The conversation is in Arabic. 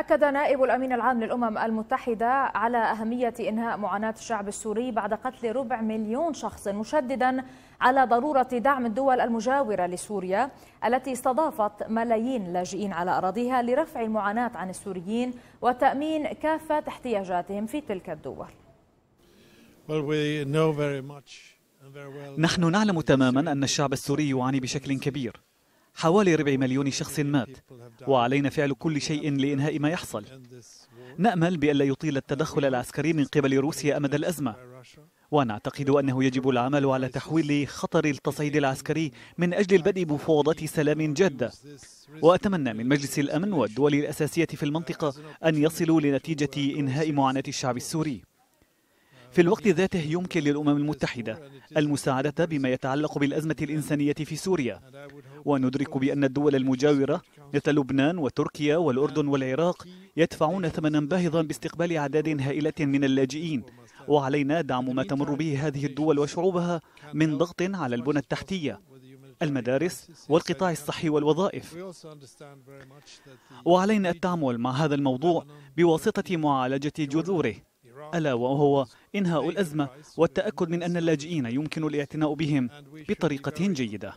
أكد نائب الأمين العام للأمم المتحدة على أهمية إنهاء معاناة الشعب السوري بعد قتل ربع مليون شخص مشددا على ضرورة دعم الدول المجاورة لسوريا التي استضافت ملايين لاجئين على أراضيها لرفع المعاناة عن السوريين وتأمين كافة احتياجاتهم في تلك الدول. نحن نعلم تماما أن الشعب السوري يعاني بشكل كبير حوالي ربع مليون شخص مات وعلينا فعل كل شيء لإنهاء ما يحصل نأمل بألا يطيل التدخل العسكري من قبل روسيا أمد الأزمة ونعتقد أنه يجب العمل على تحويل خطر التصعيد العسكري من أجل البدء بمفاوضات سلام جادة وأتمنى من مجلس الأمن والدول الأساسية في المنطقة أن يصلوا لنتيجة إنهاء معاناة الشعب السوري في الوقت ذاته يمكن للأمم المتحدة المساعدة بما يتعلق بالأزمة الإنسانية في سوريا وندرك بأن الدول المجاورة مثل لبنان وتركيا والأردن والعراق يدفعون ثمنا باهظا باستقبال أعداد هائلة من اللاجئين وعلينا دعم ما تمر به هذه الدول وشعوبها من ضغط على البنى التحتية المدارس والقطاع الصحي والوظائف وعلينا التعامل مع هذا الموضوع بواسطة معالجة جذوره ألا وهو إنهاء الأزمة والتأكد من أن اللاجئين يمكن الاعتناء بهم بطريقة جيدة